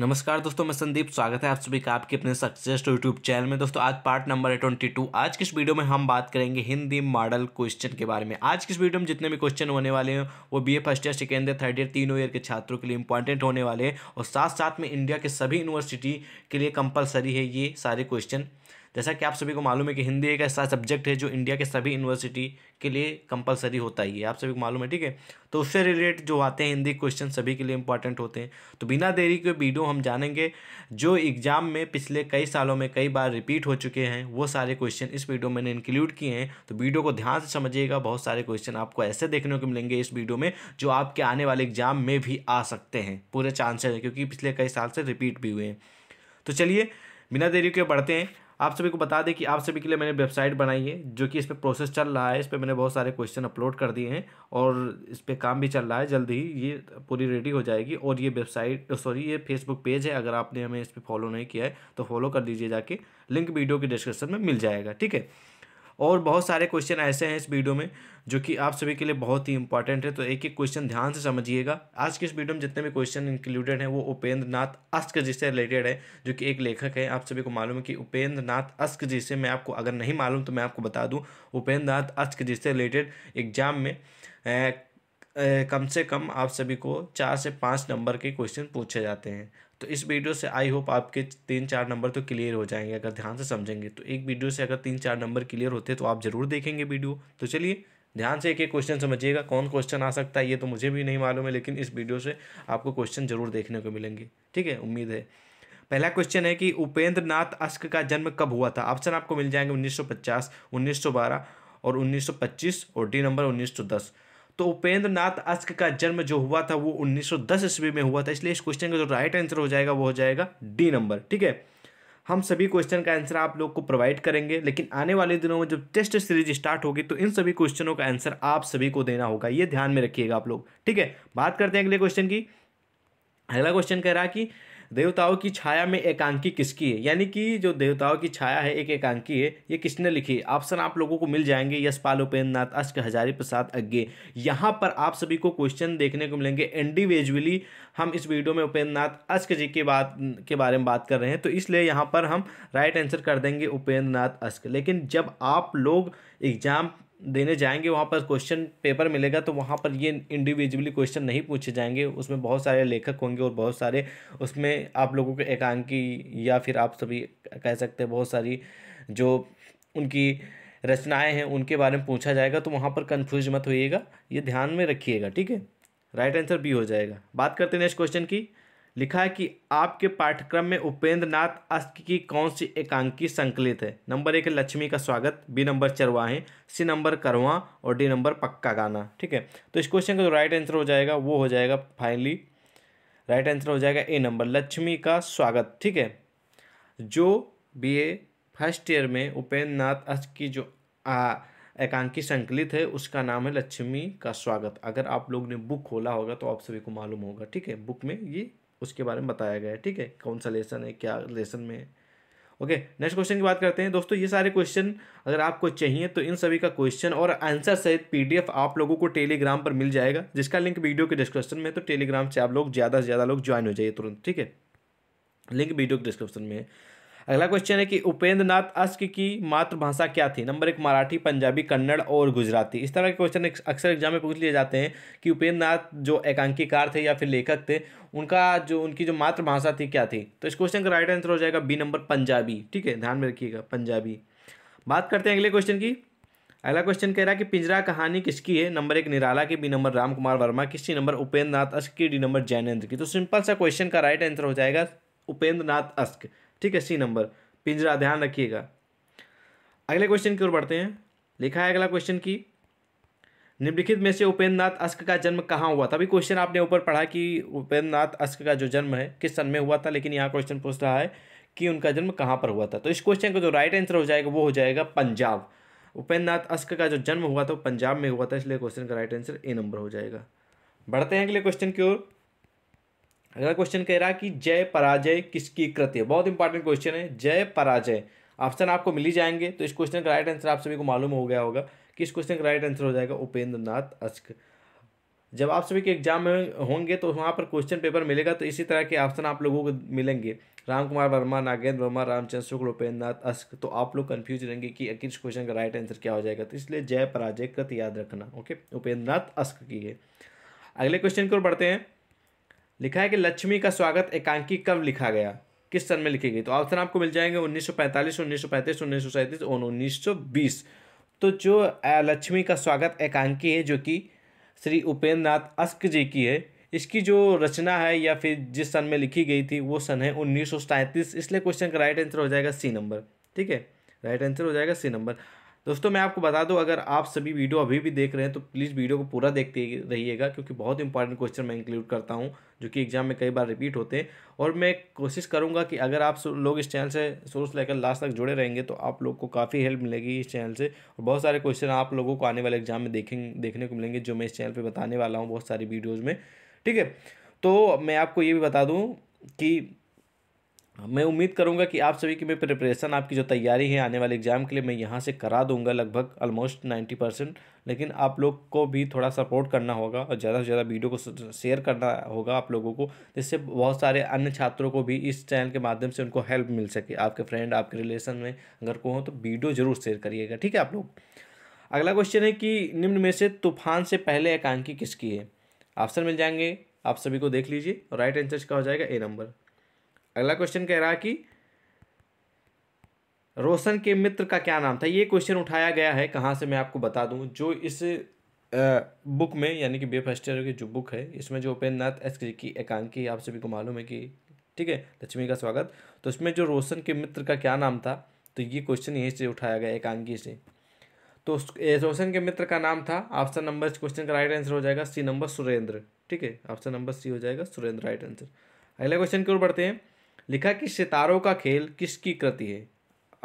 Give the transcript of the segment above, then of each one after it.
नमस्कार दोस्तों मैं संदीप स्वागत है आप सभी का आपके अपने सक्सेस यूट्यूब चैनल में दोस्तों आज पार्ट नंबर है ट्वेंटी टू आज किस वीडियो में हम बात करेंगे हिंदी मॉडल क्वेश्चन के बारे में आज किस वीडियो में जितने भी क्वेश्चन होने वाले हैं वो BA first year second year third year तीनों ईयर के छात्रों के लिए इंपॉर्टेंट होने वाले हैं और साथ साथ में इंडिया के सभी यूनिवर्सिटी के लिए कंपलसरी है ये सारे क्वेश्चन जैसा कि आप सभी को मालूम है कि हिंदी एक ऐसा सब्जेक्ट है जो इंडिया के सभी यूनिवर्सिटी के लिए कंपलसरी होता ही है आप सभी को मालूम है ठीक है तो उससे रिलेटेड जो आते हैं हिंदी क्वेश्चन सभी के लिए इंपॉर्टेंट होते हैं तो बिना देरी के वीडियो हम जानेंगे जो एग्ज़ाम में पिछले कई सालों में कई बार रिपीट हो चुके हैं वो सारे क्वेश्चन इस वीडियो में मैंने इंक्लूड किए हैं तो वीडियो को ध्यान से समझिएगा बहुत सारे क्वेश्चन आपको ऐसे देखने को मिलेंगे इस वीडियो में जो आपके आने वाले एग्जाम में भी आ सकते हैं पूरे चांसेस हैं क्योंकि पिछले कई साल से रिपीट भी हुए हैं तो चलिए बिना देरी के बढ़ते हैं आप सभी को बता दें कि आप सभी के लिए मैंने वेबसाइट बनाई है जो कि इस पर प्रोसेस चल रहा है इस पर मैंने बहुत सारे क्वेश्चन अपलोड कर दिए हैं और इस पर काम भी चल रहा है जल्दी ही ये पूरी रेडी हो जाएगी और ये वेबसाइट सॉरी ये फेसबुक पेज है अगर आपने हमें इस पर फॉलो नहीं किया है तो फॉलो कर लीजिए जाके लिंक वीडियो के डिस्क्रिप्शन में मिल जाएगा ठीक है और बहुत सारे क्वेश्चन ऐसे हैं इस वीडियो में जो कि आप सभी के लिए बहुत ही इंपॉर्टेंट है तो एक एक क्वेश्चन ध्यान से समझिएगा आज के इस वीडियो में जितने भी क्वेश्चन इंक्लूडेड हैं वो उपेंद्र नाथ अस्क जी से रिलेटेड है जो कि एक लेखक है आप सभी को मालूम है कि उपेंद्र नाथ अस्क जी से मैं आपको अगर नहीं मालूम तो मैं आपको बता दूँ उपेंद्र नाथ अस्क जी से रिलेटेड एग्जाम में ए, कम से कम आप सभी को चार से पाँच नंबर के क्वेश्चन पूछे जाते हैं तो इस वीडियो से आई होप आपके तीन चार नंबर तो क्लियर हो जाएंगे अगर ध्यान से समझेंगे तो एक वीडियो से अगर तीन चार नंबर क्लियर होते तो आप ज़रूर देखेंगे वीडियो तो चलिए ध्यान से एक एक क्वेश्चन समझिएगा कौन क्वेश्चन आ सकता है ये तो मुझे भी नहीं मालूम है लेकिन इस वीडियो से आपको क्वेश्चन जरूर देखने को मिलेंगे ठीक है उम्मीद है पहला क्वेश्चन है कि उपेंद्र नाथ अस्क का जन्म कब हुआ था ऑप्शन आपको मिल जाएंगे 1950, 1912 और 1925 और डी नंबर 1910 तो उपेंद्र नाथ अस्क का जन्म जो हुआ था वो 1910 ईस्वी में हुआ था इसलिए इस क्वेश्चन का जो राइट आंसर हो जाएगा वो हो जाएगा डी नंबर ठीक है हम सभी क्वेश्चन का आंसर आप लोग को प्रोवाइड करेंगे लेकिन आने वाले दिनों में जब टेस्ट सीरीज स्टार्ट होगी तो इन सभी क्वेश्चनों का आंसर आप सभी को देना होगा ये ध्यान में रखिएगा आप लोग ठीक है बात करते हैं अगले क्वेश्चन की अगला क्वेश्चन कह रहा कि देवताओं की छाया में एकांकी किसकी है यानी कि जो देवताओं की छाया है एक एकांकी है ये किसने लिखी है ऑप्शन आप लोगों को मिल जाएंगे यशपाल उपेंद्र नाथ अश्क हजारी प्रसाद अज्ञे यहाँ पर आप सभी को क्वेश्चन देखने को मिलेंगे इंडिविजुअली हम इस वीडियो में उपेंद्र नाथ अश्क जी के बात के बारे में बात कर रहे हैं तो इसलिए यहाँ पर हम राइट आंसर कर देंगे उपेंद्र नाथ अश्क लेकिन जब आप लोग एग्जाम देने जाएंगे वहाँ पर क्वेश्चन पेपर मिलेगा तो वहाँ पर ये इंडिविजुअली क्वेश्चन नहीं पूछे जाएंगे उसमें बहुत सारे लेखक होंगे और बहुत सारे उसमें आप लोगों के एकांकी या फिर आप सभी कह सकते हैं बहुत सारी जो उनकी रचनाएं हैं उनके बारे में पूछा जाएगा तो वहाँ पर कन्फ्यूज मत होइएगा ये ध्यान में रखिएगा ठीक है राइट आंसर बी हो जाएगा बात करते हैं नेक्स्ट क्वेश्चन की लिखा है कि आपके पाठ्यक्रम में उपेंद्र नाथ अस्क की कौन सी एकांकी संकलित है नंबर एक लक्ष्मी का स्वागत बी नंबर चरवाहें सी नंबर करवा और डी नंबर पक्का गाना ठीक है तो इस क्वेश्चन का जो राइट आंसर हो जाएगा वो हो जाएगा फाइनली राइट आंसर हो जाएगा ए नंबर लक्ष्मी का स्वागत ठीक है जो बी ए फर्स्ट ईयर में उपेंद्र नाथ अस्क की जो आ, एकांकी संकलित है उसका नाम है लक्ष्मी का स्वागत अगर आप लोग ने बुक खोला होगा तो आप सभी को मालूम होगा ठीक है बुक में ये उसके बारे में बताया गया है ठीक है कौन सा लेसन है क्या लेसन में ओके नेक्स्ट क्वेश्चन की बात करते हैं दोस्तों ये सारे क्वेश्चन अगर आपको चाहिए तो इन सभी का क्वेश्चन और आंसर सहित पीडीएफ आप लोगों को टेलीग्राम पर मिल जाएगा जिसका लिंक वीडियो के डिस्क्रिप्शन में तो टेलीग्राम से आप लोग ज़्यादा से ज़्यादा लोग ज्वाइन हो जाइए तुरंत ठीक है लिंक वीडियो के डिस्क्रिप्शन में है अगला क्वेश्चन है कि उपेंद्र नाथ अस्क की मातृभाषा क्या थी नंबर एक मराठी पंजाबी कन्नड़ और गुजराती इस तरह के क्वेश्चन अक्सर एग्जाम में पूछ लिए जाते हैं कि उपेंद्र नाथ जो एकांकीकार थे या फिर लेखक थे उनका जो उनकी जो मातृभाषा थी क्या थी तो इस क्वेश्चन का राइट आंसर हो जाएगा बी नंबर पंजाबी ठीक है ध्यान में रखिएगा पंजाबी बात करते हैं अगले क्वेश्चन की अगला क्वेश्चन कह रहा है कि पिंजरा कहानी किसकी है नंबर एक निराला की बी नंबर राम कुमार वर्मा की सी नंबर उपेंद्र नाथ अस्क की डी नंबर जैनेन्द्र की तो सिंपल सा क्वेश्चन का राइट आंसर हो जाएगा उपेंद्र नाथ अस्क ठीक है सी नंबर पिंजरा ध्यान रखिएगा अगले क्वेश्चन की ओर बढ़ते हैं लिखा है अगला क्वेश्चन की निम्नलिखित में से उपेंद्रनाथ अस्क का जन्म कहाँ हुआ था अभी क्वेश्चन आपने ऊपर पढ़ा कि उपेंद्रनाथ अस्क का जो जन्म है किस सन में हुआ था लेकिन यहाँ क्वेश्चन पूछ रहा है कि उनका जन्म कहाँ पर हुआ था तो इस क्वेश्चन का जो राइट आंसर हो जाएगा वो हो जाएगा पंजाब उपेंद्रनाथ अस्क का जो जन्म हुआ था वो पंजाब में हुआ था इसलिए क्वेश्चन का राइट आंसर ए नंबर हो जाएगा बढ़ते हैं अगले क्वेश्चन की ओर अगला क्वेश्चन कह रहा है कि जय पराजय किसकी है बहुत इंपॉर्टेंट क्वेश्चन है जय पराजय ऑप्शन आपको मिल ही जाएंगे तो इस क्वेश्चन का राइट आंसर आप सभी को मालूम हो गया होगा कि इस क्वेश्चन का राइट आंसर हो जाएगा उपेंद्र नाथ अस्क जब आप सभी के एग्जाम में होंगे तो वहाँ पर क्वेश्चन पेपर मिलेगा तो इसी तरह के ऑप्शन आप लोगों को मिलेंगे राम कुमार वर्मा नागेंद्र वर्मा रामचंद्र शुक्ल उपेंद्र नाथ अस्क तो आप लोग कन्फ्यूज रहेंगे कि किस क्वेश्चन का राइट आंसर क्या हो जाएगा तो इसलिए जय पराजय कृत याद रखना ओके उपेंद्र नाथ अस्क की है अगले क्वेश्चन की ओर बढ़ते हैं लिखा है कि लक्ष्मी का स्वागत एकांकी कब लिखा गया किस सन में लिखी गई तो ऑप्शन आपको मिल जाएंगे 1945, 1935, 1937 और 1920 तो जो लक्ष्मी का स्वागत एकांकी है जो कि श्री उपेंद्र नाथ अस्क जी की है इसकी जो रचना है या फिर जिस सन में लिखी गई थी वो सन है उन्नीस इसलिए क्वेश्चन का राइट आंसर हो जाएगा सी नंबर ठीक है राइट आंसर हो जाएगा सी नंबर दोस्तों मैं आपको बता दूं अगर आप सभी वीडियो अभी भी देख रहे हैं तो प्लीज़ वीडियो को पूरा देखते रहिएगा क्योंकि बहुत इंपॉर्टेंट क्वेश्चन मैं इंक्लूड करता हूं जो कि एग्जाम में कई बार रिपीट होते हैं और मैं कोशिश करूंगा कि अगर आप लोग इस चैनल से सोर्स लेकर लास्ट तक जुड़े रहेंगे तो आप लोग को काफ़ी हेल्प मिलेगी इस चैनल से और बहुत सारे क्वेश्चन आप लोगों को आने वाले एग्जाम में देखेंगे देखने को मिलेंगे जो मैं इस चैनल पर बताने वाला हूँ बहुत सारी वीडियोज़ में ठीक है तो मैं आपको ये भी बता दूँ कि हाँ, मैं उम्मीद करूंगा कि आप सभी की मैं प्रिपरेशन आपकी जो तैयारी है आने वाले एग्ज़ाम के लिए मैं यहाँ से करा दूंगा लगभग ऑलमोस्ट नाइन्टी परसेंट लेकिन आप लोग को भी थोड़ा सपोर्ट करना होगा और ज़्यादा से ज़्यादा वीडियो को शेयर करना होगा आप लोगों को जिससे बहुत सारे अन्य छात्रों को भी इस चैनल के माध्यम से उनको हेल्प मिल सके आपके फ्रेंड आपके रिलेशन में अगर को हो तो वीडियो ज़रूर शेयर करिएगा ठीक है आप लोग अगला क्वेश्चन है कि निम्न में से तूफान से पहले एकांकी किसकी है ऑप्शन मिल जाएंगे आप सभी को देख लीजिए और राइट आंसर का हो जाएगा ए नंबर अगला क्वेश्चन कह रहा है कि रोशन के मित्र का क्या नाम था ये क्वेश्चन उठाया गया है कहाँ से मैं आपको बता दूँ जो इस बुक में यानी कि फर्स्ट ईयर की जो बुक है इसमें जो उपेन्द्र नाथ एस की एकांकी आप सभी को मालूम है कि ठीक है लक्ष्मी का स्वागत तो इसमें जो रोशन के मित्र का क्या नाम था तो ये क्वेश्चन यहीं से उठाया गया एकांकी से तो रोशन के मित्र का नाम था ऑप्शन नंबर इस क्वेश्चन का राइट आंसर हो जाएगा सी नंबर सुरेंद्र ठीक है ऑप्शन नंबर सी हो जाएगा सुरेंद्र राइट आंसर अगला क्वेश्चन की ओर बढ़ते हैं लिखा कि सितारों का खेल किसकी कृति है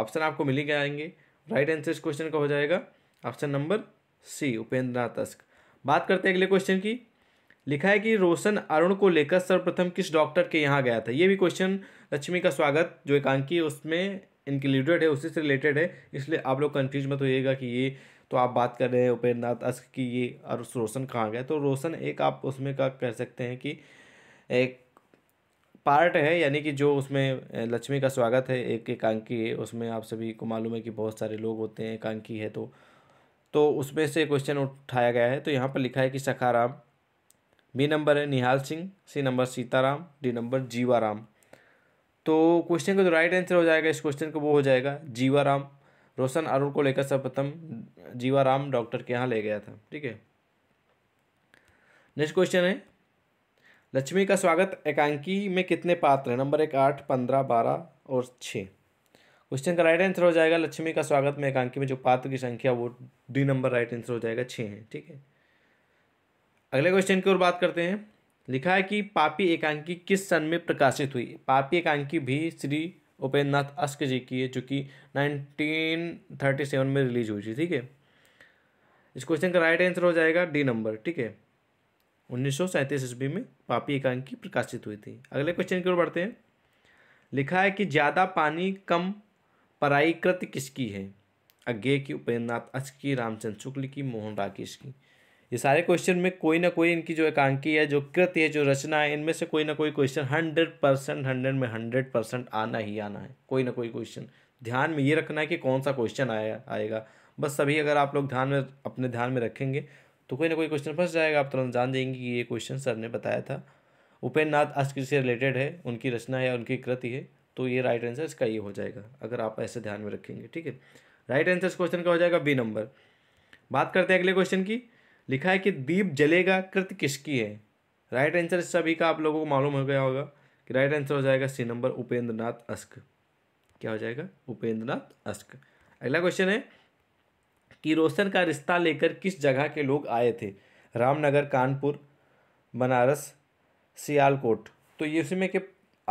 ऑप्शन आपको मिल ही आएंगे राइट आंसर इस क्वेश्चन का हो जाएगा option number C Upendra Nath बात करते हैं अगले क्वेश्चन की लिखा है कि रोशन अरुण को लेकर सर्वप्रथम किस डॉक्टर के यहाँ गया था ये भी क्वेश्चन लक्ष्मी का स्वागत जो एकांकी उसमें इनक्लूडेड है उसी से रिलेटेड है इसलिए आप लोग कन्फ्यूज मत होइएगा कि ये तो आप बात कर रहे हैं उपेंद्र नाथ अस्क की ये और रोशन कहाँ गया तो रोशन एक आप उसमें का कह सकते हैं कि एक पार्ट है यानी कि जो उसमें लक्ष्मी का स्वागत है एक एकांकी है उसमें आप सभी को मालूम है कि बहुत सारे लोग होते हैं एकांकी है तो तो उसमें से क्वेश्चन उठाया गया है तो यहाँ पर लिखा है कि सखाराम बी नंबर है Nihal Singh C number Sitaram D number Jivaram तो क्वेश्चन का जो राइट आंसर हो जाएगा इस क्वेश्चन का वो हो जाएगा जीवाराम रोशन अरुण को लेकर सर्वप्रथम जीवाराम डॉक्टर के यहाँ ले गया था ठीक है नेक्स्ट क्वेश्चन है लक्ष्मी का स्वागत एकांकी में कितने पात्र हैं नंबर एक आठ पंद्रह बारह और छः क्वेश्चन का राइट आंसर हो जाएगा लक्ष्मी का स्वागत में एकांकी में जो पात्र की संख्या वो डी नंबर राइट आंसर हो जाएगा छः है ठीक है अगले क्वेश्चन की ओर बात करते हैं लिखा है कि पापी एकांकी किस सन में प्रकाशित हुई पापी एकांकी भी श्री उपेंद्र नाथ अस्क जी की है जो कि सेवन में रिलीज हुई थी ठीक है इस क्वेश्चन का राइट आंसर हो जाएगा डी नंबर ठीक है उन्नीस सौ ईस्वी में पापी एकांकी प्रकाशित हुई थी अगले क्वेश्चन की ओर बढ़ते हैं लिखा है कि ज़्यादा पानी कम पराईकृत किसकी है अज्ञे की उपेंद्रनाथ अच की रामचंद्र शुक्ल की मोहन राकेश की ये सारे क्वेश्चन में कोई ना कोई इनकी जो एकांकी है जो कृत है जो रचना है इनमें से कोई ना कोई क्वेश्चन हंड्रेड परसेंट हंड्रेड में हंड्रेड परसेंट आना ही आना है कोई ना कोई क्वेश्चन ध्यान में ये रखना है कि कौन सा क्वेश्चन आया आएगा बस सभी अगर आप लोग ध्यान में अपने ध्यान में रखेंगे तो कोई ना कोई क्वेश्चन फंस जाएगा आप तुरंत जान जाएंगे कि ये क्वेश्चन सर ने बताया था उपेन्द्र नाथ अस्कृत से रिलेटेड है उनकी रचना है उनकी कृति है तो ये राइट आंसर इसका ये हो जाएगा अगर आप ऐसे ध्यान में रखेंगे ठीक है राइट आंसर इस क्वेश्चन का हो जाएगा बी नंबर बात करते हैं अगले क्वेश्चन की लिखा है कि दीप जलेगा कृत किसकी है राइट आंसर सभी का आप लोगों को मालूम हो गया होगा कि राइट आंसर हो जाएगा सी नंबर उपेंद्र नाथ अस्क क्या हो जाएगा उपेंद्र नाथ अस्क अगला क्वेश्चन है कि रोशन का रिश्ता लेकर किस जगह के लोग आए थे रामनगर कानपुर बनारस सियालकोट तो ये उसमें के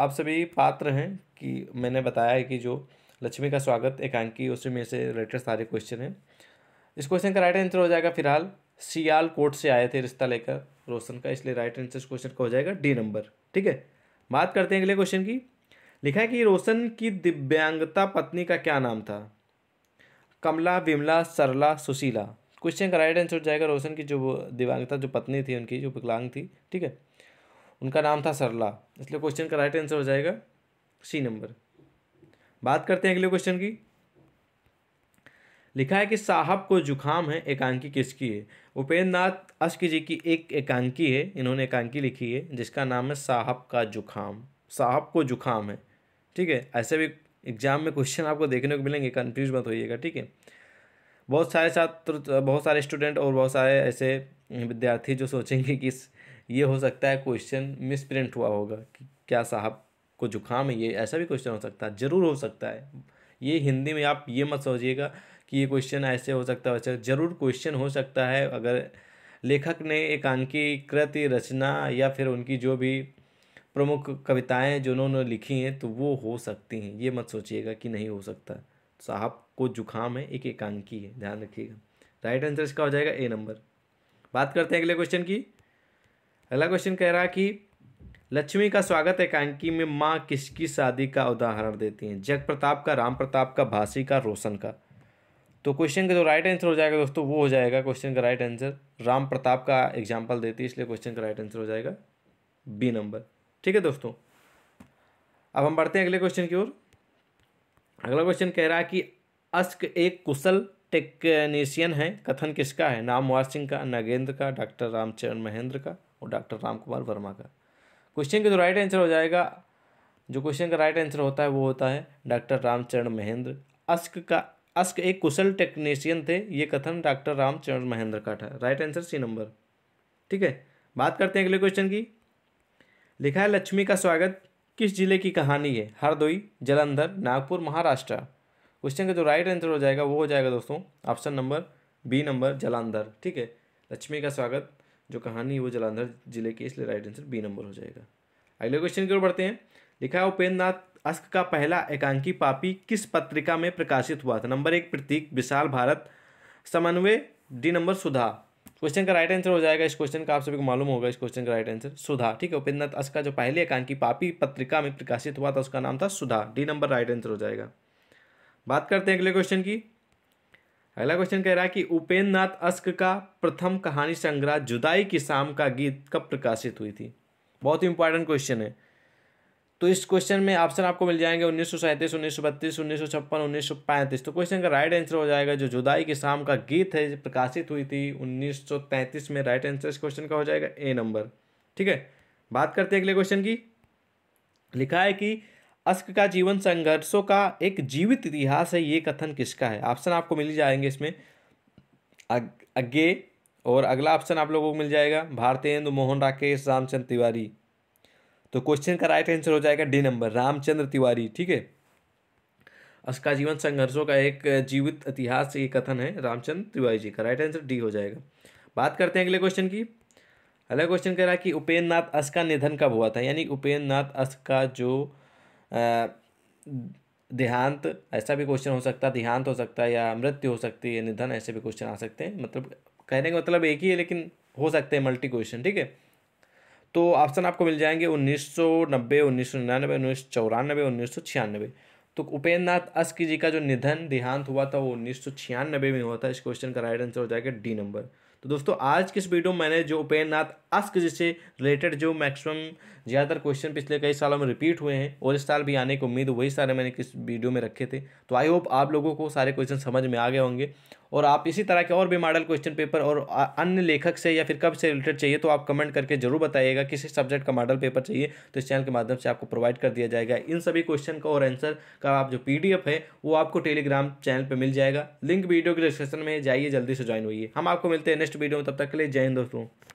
आप सभी पात्र हैं कि मैंने बताया है कि जो लक्ष्मी का स्वागत एकांकी उसी में से रिलेटेड सारे क्वेश्चन हैं इस क्वेश्चन का राइट आंसर हो जाएगा फिलहाल सियाल कोर्ट से आए थे रिश्ता लेकर रोशन का इसलिए राइट आंसर इस क्वेश्चन का हो जाएगा डी नंबर ठीक है बात करते हैं अगले क्वेश्चन की लिखा है कि रोशन की दिव्यांगता पत्नी का क्या नाम था कमला विमला सरला सुशीला क्वेश्चन का राइट आंसर हो जाएगा रोशन की जो दिवंगता जो पत्नी थी उनकी जो विकलांग थी ठीक है उनका नाम था सरला इसलिए क्वेश्चन का राइट आंसर हो जाएगा सी नंबर बात करते हैं अगले क्वेश्चन की लिखा है कि साहब को जुखाम है एकांकी किसकी है उपेंद्र नाथ अश्क जी की एक एकांकी है इन्होंने एकांकी लिखी है जिसका नाम है साहब का जुखाम साहब को जुखाम है ठीक है ऐसे भी एग्जाम में क्वेश्चन आपको देखने को मिलेंगे कन्फ्यूज मत होइएगा ठीक है बहुत सारे छात्र बहुत सारे स्टूडेंट और बहुत सारे ऐसे विद्यार्थी जो सोचेंगे कि ये हो सकता है क्वेश्चन मिस प्रिंट हुआ होगा कि क्या साहब को जुकाम है ये ऐसा भी क्वेश्चन हो सकता है ज़रूर हो सकता है ये हिंदी में आप ये मत सोचिएगा कि ये क्वेश्चन ऐसे हो सकता है वैसे ज़रूर क्वेश्चन हो सकता है अगर लेखक ने एकांकी कृति रचना या फिर उनकी जो भी प्रमुख कविताएं जो उन्होंने लिखी हैं तो वो हो सकती हैं ये मत सोचिएगा कि नहीं हो सकता साहब को जुखाम है एक एकांकी है ध्यान रखिएगा राइट आंसर इसका हो जाएगा ए नंबर बात करते हैं अगले क्वेश्चन की अगला क्वेश्चन कह रहा है कि लक्ष्मी का स्वागत एकांकी में माँ किसकी शादी का उदाहरण देती हैं जग प्रताप का राम प्रताप का भाषी का रोशन का तो क्वेश्चन का जो राइट आंसर हो जाएगा दोस्तों वो हो जाएगा क्वेश्चन का राइट आंसर राम प्रताप का एग्जाम्पल देती है इसलिए क्वेश्चन का राइट आंसर हो जाएगा बी नंबर ठीक है दोस्तों अब हम बढ़ते हैं अगले क्वेश्चन की ओर अगला क्वेश्चन कह रहा है कि अश्क एक कुशल टेक्नीशियन है कथन किसका है नाम वार सिंह का नागेंद्र का डॉक्टर रामचरण महेंद्र का और डॉक्टर राम कुमार वर्मा का क्वेश्चन का जो राइट आंसर हो जाएगा जो क्वेश्चन का राइट आंसर होता है वो होता है डॉक्टर रामचरण महेंद्र अश्क का अश्क एक कुशल टेक्नीशियन थे ये कथन डॉक्टर रामचरण महेंद्र का था राइट आंसर सी नंबर ठीक है बात करते हैं अगले क्वेश्चन की लिखा है लक्ष्मी का स्वागत किस जिले की कहानी है हरदोई जलंधर नागपुर महाराष्ट्र क्वेश्चन का जो राइट आंसर हो जाएगा वो हो जाएगा दोस्तों option number B number Jalandhar ठीक है लक्ष्मी का स्वागत जो कहानी है वो जलंधर जिले की इसलिए राइट आंसर बी नंबर हो जाएगा अगले क्वेश्चन की ओर बढ़ते हैं लिखा है उपेंद्र नाथ अस्क का पहला एकांकी पापी किस पत्रिका में प्रकाशित हुआ था नंबर एक प्रतीक Vishal Bharat Samanvay D number Sudha question का राइट आंसर हो जाएगा इस क्वेश्चन का आप सभी को मालूम होगा इस क्वेश्चन का राइट आंसर सुधा ठीक है उपेंद्रनाथ अस का जो पहले कान की पापी पत्रिका में प्रकाशित हुआ था उसका नाम था Sudha D number right answer हो जाएगा बात करते हैं अगले क्वेश्चन की अगला क्वेश्चन कह रहा है कि उपेंद्रनाथ अस्क का प्रथम कहानी संग्रह जुदाई की शाम का गीत कब प्रकाशित हुई थी बहुत ही इंपॉर्टेंट क्वेश्चन है तो इस क्वेश्चन में ऑप्शन आपको मिल जाएंगे उन्नीस सौ सैंतीस उन्नीस सौ बत्तीस उन्नीस सौ छप्पन उन्नीस सौ पैंतीस तो क्वेश्चन का राइट आंसर हो जाएगा जो जुदाई की शाम का गीत है प्रकाशित हुई थी उन्नीस सौ तैंतीस में राइट आंसर इस क्वेश्चन का हो जाएगा ए नंबर ठीक है बात करते हैं अगले क्वेश्चन की लिखा है कि अस्क का जीवन संघर्षों का एक जीवित इतिहास है ये कथन किसका है ऑप्शन आपको मिल जाएंगे इसमें अग, अगे और अगला ऑप्शन आप लोगों को मिल जाएगा भारतेंदु मोहन राकेश रामचंद तिवारी तो क्वेश्चन का राइट आंसर हो जाएगा डी नंबर रामचंद्र तिवारी ठीक है उसका जीवन संघर्षों का एक जीवित इतिहास ये कथन है रामचंद्र तिवारी जी का राइट आंसर डी हो जाएगा बात करते हैं अगले क्वेश्चन की अगला क्वेश्चन कह रहा है कि उपेन्द्र नाथ अस का निधन कब हुआ था यानी उपेन्द्र नाथ अस का जो देहांत ऐसा भी क्वेश्चन हो सकता है देहांत हो सकता है या मृत्यु हो सकती है निधन ऐसे भी क्वेश्चन आ सकते हैं मतलब कहने का मतलब एक ही है लेकिन हो सकते हैं मल्टी क्वेश्चन ठीक है तो ऑप्शन आपको मिल जाएंगे उन्नीस सौ नब्बे उन्नीस सौ निन्यानवे उन्नीस सौ चौरानबे उन्नीस सौ छियानबे तो उपेंद्र नाथ अस्की जी का जो निधन देहांत हुआ था वो उन्नीस सौ छियानबे में हुआ था इस क्वेश्चन का राइट आंसर हो जाएगा डी नंबर तो दोस्तों आज किस वीडियो में मैंने जो उपेंद्र नाथ अस्क जी से रिलेटेड जो मैक्सिमम ज़्यादातर क्वेश्चन पिछले कई सालों में रिपीट हुए हैं और इस साल भी आने की उम्मीद वही सारे मैंने किस वीडियो में रखे थे तो आई होप आप लोगों को सारे क्वेश्चन समझ में आ गए होंगे और आप इसी तरह के और भी मॉडल क्वेश्चन पेपर और अन्य लेखक से या फिर कब से रिलेटेड चाहिए तो आप कमेंट करके जरूर बताइएगा किसी सब्जेक्ट का मॉडल पेपर चाहिए तो इस चैनल के माध्यम से आपको प्रोवाइड कर दिया जाएगा इन सभी क्वेश्चन का और आंसर का आप जो पी है वो आपको टेलीग्राम चैनल पर मिल जाएगा लिंक वीडियो के डिस्क्रिप्शन में जाइए जल्दी से ज्वाइन हुई हम आपको मिलते हैं नेक्स्ट वीडियो में तब तक के लिए जय हिंद दोस्तों